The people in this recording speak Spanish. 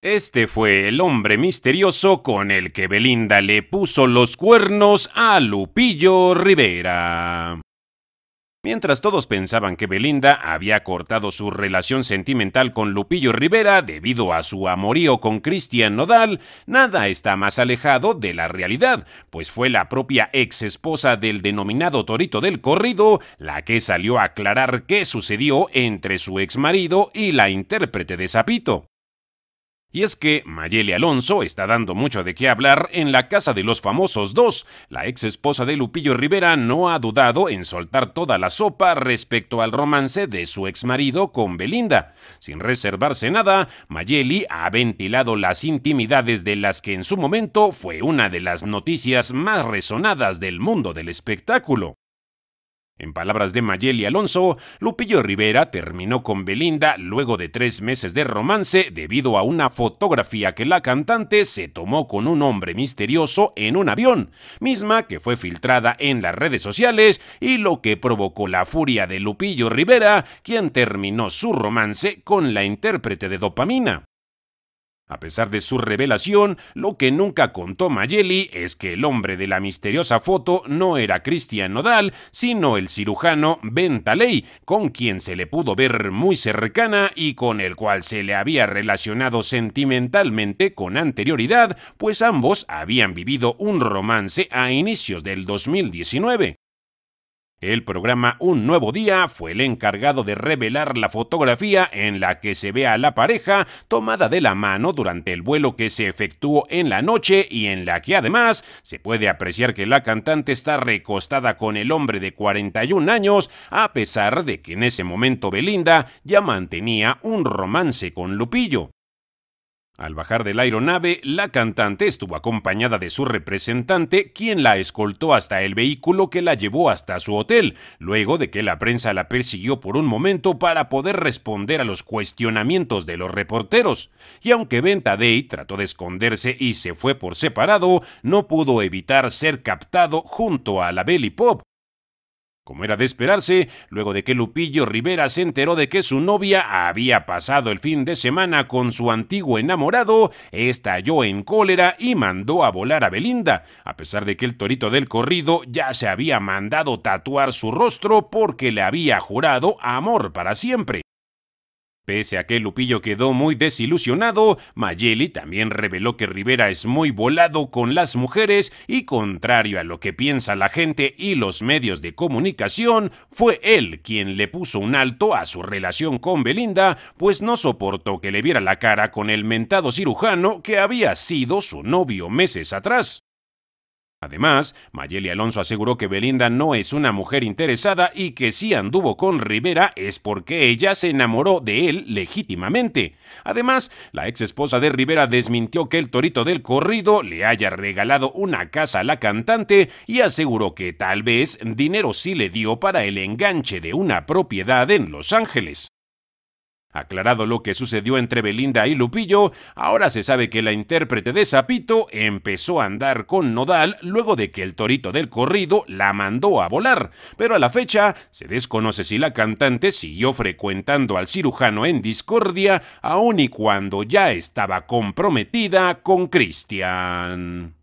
Este fue el hombre misterioso con el que Belinda le puso los cuernos a Lupillo Rivera. Mientras todos pensaban que Belinda había cortado su relación sentimental con Lupillo Rivera debido a su amorío con Cristian Nodal, nada está más alejado de la realidad, pues fue la propia ex esposa del denominado Torito del Corrido la que salió a aclarar qué sucedió entre su ex marido y la intérprete de Zapito. Y es que Mayeli Alonso está dando mucho de qué hablar en la Casa de los Famosos dos. La ex esposa de Lupillo Rivera no ha dudado en soltar toda la sopa respecto al romance de su ex marido con Belinda. Sin reservarse nada, Mayeli ha ventilado las intimidades de las que en su momento fue una de las noticias más resonadas del mundo del espectáculo. En palabras de Mayeli Alonso, Lupillo Rivera terminó con Belinda luego de tres meses de romance debido a una fotografía que la cantante se tomó con un hombre misterioso en un avión, misma que fue filtrada en las redes sociales y lo que provocó la furia de Lupillo Rivera, quien terminó su romance con la intérprete de dopamina. A pesar de su revelación, lo que nunca contó Mayeli es que el hombre de la misteriosa foto no era Cristian Nodal, sino el cirujano Bentaley, con quien se le pudo ver muy cercana y con el cual se le había relacionado sentimentalmente con anterioridad, pues ambos habían vivido un romance a inicios del 2019. El programa Un Nuevo Día fue el encargado de revelar la fotografía en la que se ve a la pareja tomada de la mano durante el vuelo que se efectuó en la noche y en la que además se puede apreciar que la cantante está recostada con el hombre de 41 años a pesar de que en ese momento Belinda ya mantenía un romance con Lupillo. Al bajar de la aeronave, la cantante estuvo acompañada de su representante, quien la escoltó hasta el vehículo que la llevó hasta su hotel, luego de que la prensa la persiguió por un momento para poder responder a los cuestionamientos de los reporteros. Y aunque Venta Day trató de esconderse y se fue por separado, no pudo evitar ser captado junto a la Belly Pop, como era de esperarse, luego de que Lupillo Rivera se enteró de que su novia había pasado el fin de semana con su antiguo enamorado, estalló en cólera y mandó a volar a Belinda, a pesar de que el torito del corrido ya se había mandado tatuar su rostro porque le había jurado amor para siempre. Pese a que Lupillo quedó muy desilusionado, Mayeli también reveló que Rivera es muy volado con las mujeres y contrario a lo que piensa la gente y los medios de comunicación, fue él quien le puso un alto a su relación con Belinda, pues no soportó que le viera la cara con el mentado cirujano que había sido su novio meses atrás. Además, Mayeli Alonso aseguró que Belinda no es una mujer interesada y que si anduvo con Rivera es porque ella se enamoró de él legítimamente. Además, la ex esposa de Rivera desmintió que el torito del corrido le haya regalado una casa a la cantante y aseguró que tal vez dinero sí le dio para el enganche de una propiedad en Los Ángeles. Aclarado lo que sucedió entre Belinda y Lupillo, ahora se sabe que la intérprete de Zapito empezó a andar con Nodal luego de que el torito del corrido la mandó a volar, pero a la fecha se desconoce si la cantante siguió frecuentando al cirujano en discordia aun y cuando ya estaba comprometida con Cristian.